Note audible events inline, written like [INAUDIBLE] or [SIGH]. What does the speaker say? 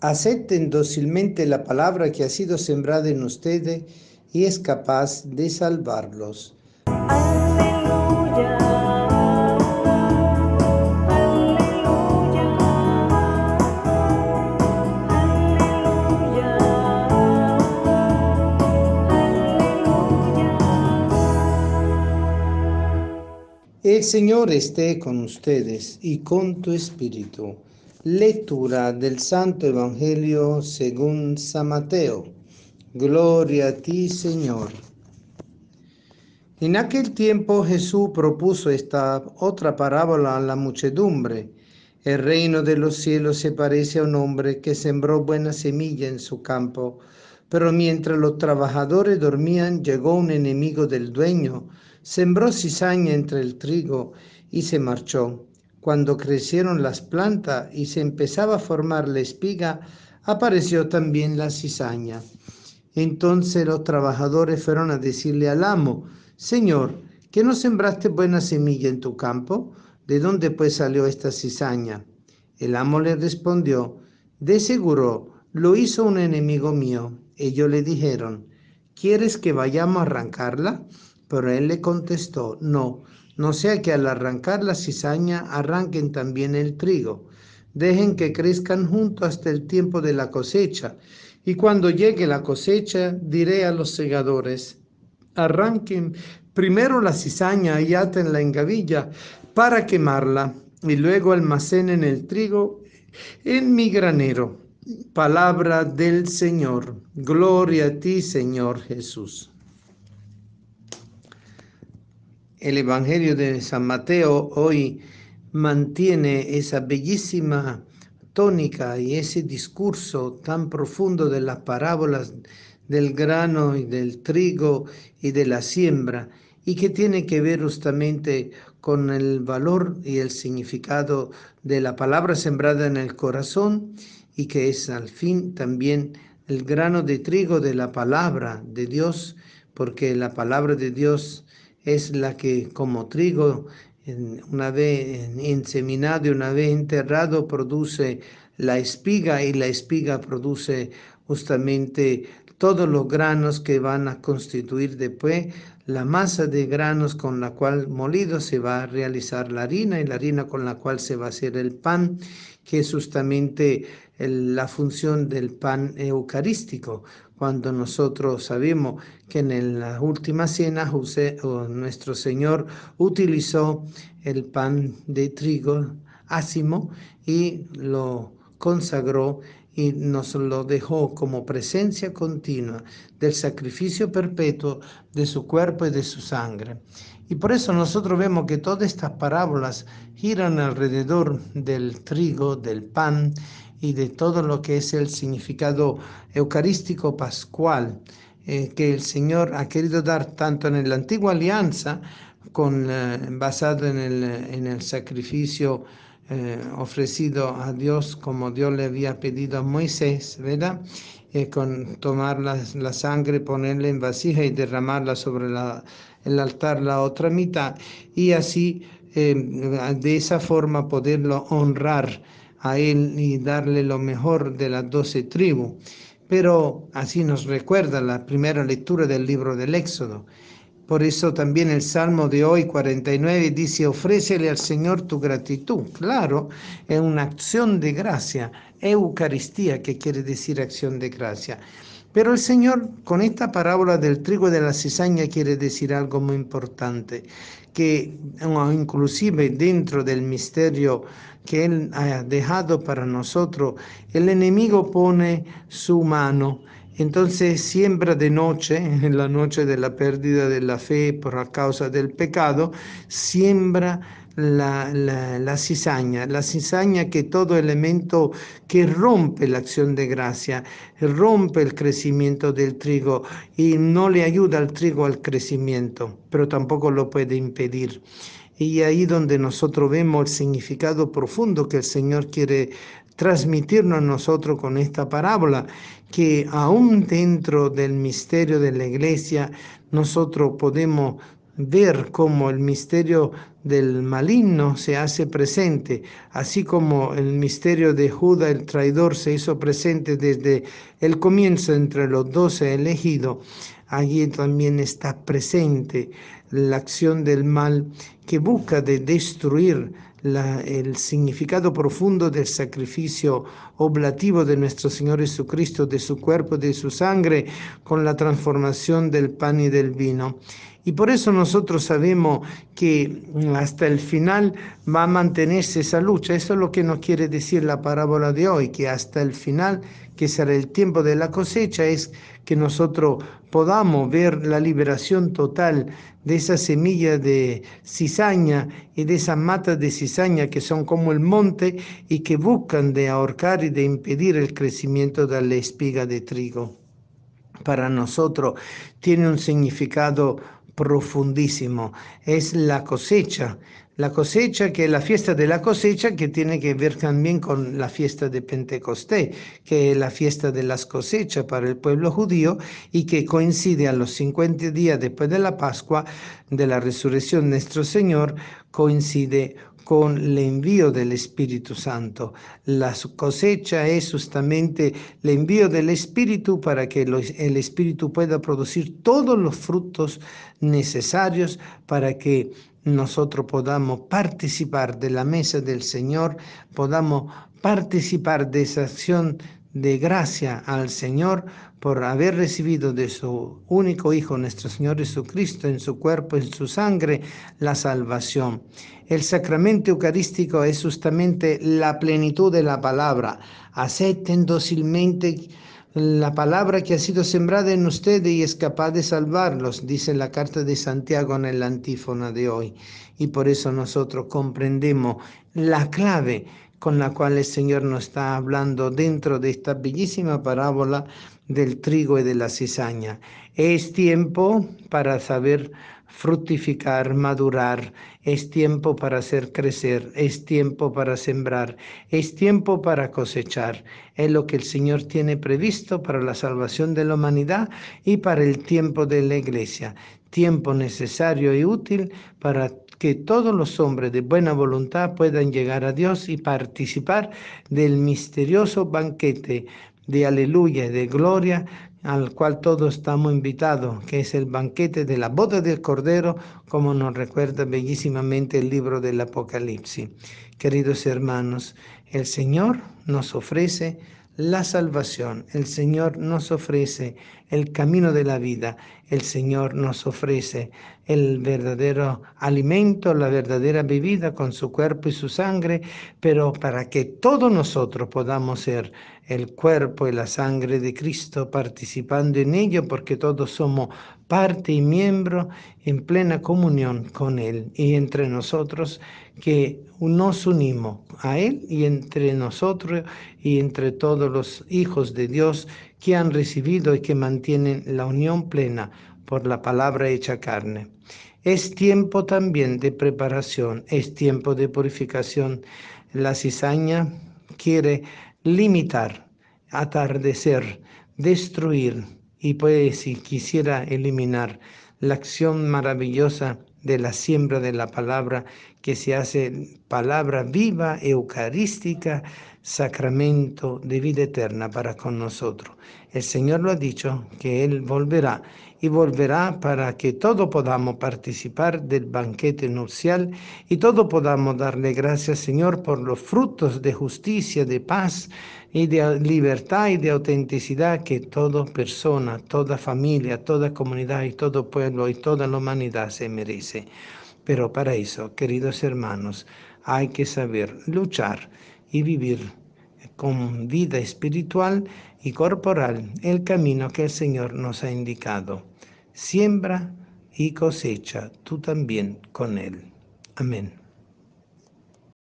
Acepten dócilmente la palabra que ha sido sembrada en ustedes y es capaz de salvarlos. El Señor esté con ustedes y con tu espíritu. Lectura del Santo Evangelio según San Mateo. Gloria a ti, Señor. En aquel tiempo Jesús propuso esta otra parábola a la muchedumbre. El reino de los cielos se parece a un hombre que sembró buena semilla en su campo pero mientras los trabajadores dormían, llegó un enemigo del dueño, sembró cizaña entre el trigo y se marchó. Cuando crecieron las plantas y se empezaba a formar la espiga, apareció también la cizaña. Entonces los trabajadores fueron a decirle al amo, Señor, ¿que no sembraste buena semilla en tu campo? ¿De dónde pues salió esta cizaña? El amo le respondió, De seguro, lo hizo un enemigo mío. Ellos le dijeron, ¿quieres que vayamos a arrancarla? Pero él le contestó, no, no sea que al arrancar la cizaña arranquen también el trigo. Dejen que crezcan juntos hasta el tiempo de la cosecha. Y cuando llegue la cosecha, diré a los segadores, arranquen primero la cizaña y átenla en gavilla para quemarla, y luego almacenen el trigo en mi granero. Palabra del Señor. Gloria a ti, Señor Jesús. El Evangelio de San Mateo hoy mantiene esa bellísima tónica y ese discurso tan profundo de las parábolas del grano y del trigo y de la siembra y que tiene que ver justamente con el valor y el significado de la palabra sembrada en el corazón y que es al fin también el grano de trigo de la palabra de Dios, porque la palabra de Dios es la que como trigo, una vez inseminado y una vez enterrado, produce la espiga y la espiga produce justamente todos los granos que van a constituir después la masa de granos con la cual molido se va a realizar la harina y la harina con la cual se va a hacer el pan, que es justamente la función del pan eucarístico. Cuando nosotros sabemos que en la última cena nuestro Señor utilizó el pan de trigo ácimo y lo consagró y nos lo dejó como presencia continua del sacrificio perpetuo de su cuerpo y de su sangre. Y por eso nosotros vemos que todas estas parábolas giran alrededor del trigo, del pan y de todo lo que es el significado eucarístico pascual eh, que el Señor ha querido dar tanto en la antigua alianza, con, eh, basado en el, en el sacrificio eh, ofrecido a Dios como Dios le había pedido a Moisés, ¿verdad? Eh, con tomar la, sangre, ponerla en vasija y derramarla sobre el altar la otra mitad y así eh, de esa forma poderlo honrar a él y darle lo mejor de las doce tribus. Pero así nos recuerda la primera lectura del libro del Éxodo. Por eso también el Salmo de hoy 49 dice, ofrécele al Señor tu gratitud. Claro, es una acción de gracia, Eucaristía, que quiere decir acción de gracia. Pero el Señor con esta parábola del trigo y de la cizaña quiere decir algo muy importante, que inclusive dentro del misterio que Él ha dejado para nosotros, el enemigo pone su mano entonces siembra de noche, [LAUGHS] en la noche de la pérdida de la fe por la causa del pecado, siembra la, la, cizaña, la cizaña que todo elemento que rompe la acción de gracia, rompe el crecimiento del trigo y no le ayuda al trigo al crecimiento, pero tampoco lo puede impedir. Y ahí donde nosotros vemos el significado profundo que el Señor quiere transmitirnos a nosotros con esta parábola, que aún dentro del misterio de la iglesia nosotros podemos ver cómo el misterio del maligno se hace presente, así como el misterio de Judas el traidor se hizo presente desde el comienzo entre los doce elegidos, allí también está presente la acción del mal que busca de destruir el significado profundo del sacrificio oblativo de nuestro Señor Jesucristo, de su cuerpo, de su sangre, con la transformación del pan y del vino. Y por eso nosotros sabemos que hasta el final va a mantenerse esa lucha. Eso es lo que nos quiere decir la parábola de hoy, que hasta el final, que será el tiempo de la cosecha, es que nosotros podamos ver la liberación total de esa semilla de cizaña y de esas matas de cizaña que son como el monte y que buscan de ahorcar y de impedir el crecimiento de la espiga de trigo. Para nosotros tiene un significado profundísimo, es la cosecha, la cosecha que es la fiesta de la cosecha que tiene que ver también con la fiesta de Pentecostés, que es la fiesta de las cosechas para el pueblo judío y que coincide a los 50 días después de la Pascua, de la resurrección nuestro Señor, coincide con el envío del Espíritu Santo. La cosecha es justamente el envío del Espíritu para que el Espíritu pueda producir todos los frutos necesarios para que nosotros podamos participar de la mesa del Señor, podamos participar de esa acción de gracia al Señor por haber recibido de su único Hijo, nuestro Señor Jesucristo, en su cuerpo, en su sangre, la salvación. El sacramento eucarístico es justamente la plenitud de la palabra. Acepten dócilmente la palabra que ha sido sembrada en ustedes y es capaz de salvarlos, dice la carta de Santiago en la antífona de hoy. Y por eso nosotros comprendemos la clave con la cual el Señor nos está hablando dentro de esta bellísima parábola del trigo y de la cizaña. Es tiempo para saber fructificar, madurar, es tiempo para hacer crecer, es tiempo para sembrar, es tiempo para cosechar. Es lo que el Señor tiene previsto para la salvación de la humanidad y para el tiempo de la iglesia, tiempo necesario y útil para que todos los hombres de buena voluntad puedan llegar a Dios y participar del misterioso banquete de aleluya y de gloria al cual todos estamos invitados, que es el banquete de la boda del Cordero, como nos recuerda bellísimamente el libro del Apocalipsis. Queridos hermanos, el Señor nos ofrece la salvación, el Señor nos ofrece el camino de la vida. El Señor nos ofrece el verdadero alimento, la verdadera bebida con su cuerpo y su sangre, pero para que todos nosotros podamos ser el cuerpo y la sangre de Cristo participando en ello, porque todos somos parte y miembro en plena comunión con Él y entre nosotros que nos unimos a Él y entre nosotros y entre todos los hijos de Dios que han recibido y que mantienen la unión plena por la palabra hecha carne. Es tiempo también de preparación, es tiempo de purificación. La cizaña quiere limitar, atardecer, destruir y puede si quisiera eliminar la acción maravillosa de la siembra de la palabra que se hace palabra viva, eucarística, sacramento de vida eterna para con nosotros. El Señor lo ha dicho, que Él volverá y volverá para que todos podamos participar del banquete nupcial y todos podamos darle gracias, Señor, por los frutos de justicia, de paz y de libertad y de autenticidad que toda persona, toda familia, toda comunidad y todo pueblo y toda la humanidad se merece. Pero para eso, queridos hermanos, hay que saber luchar y vivir con vida espiritual y corporal el camino que el Señor nos ha indicado siembra y cosecha tú también con él. Amén.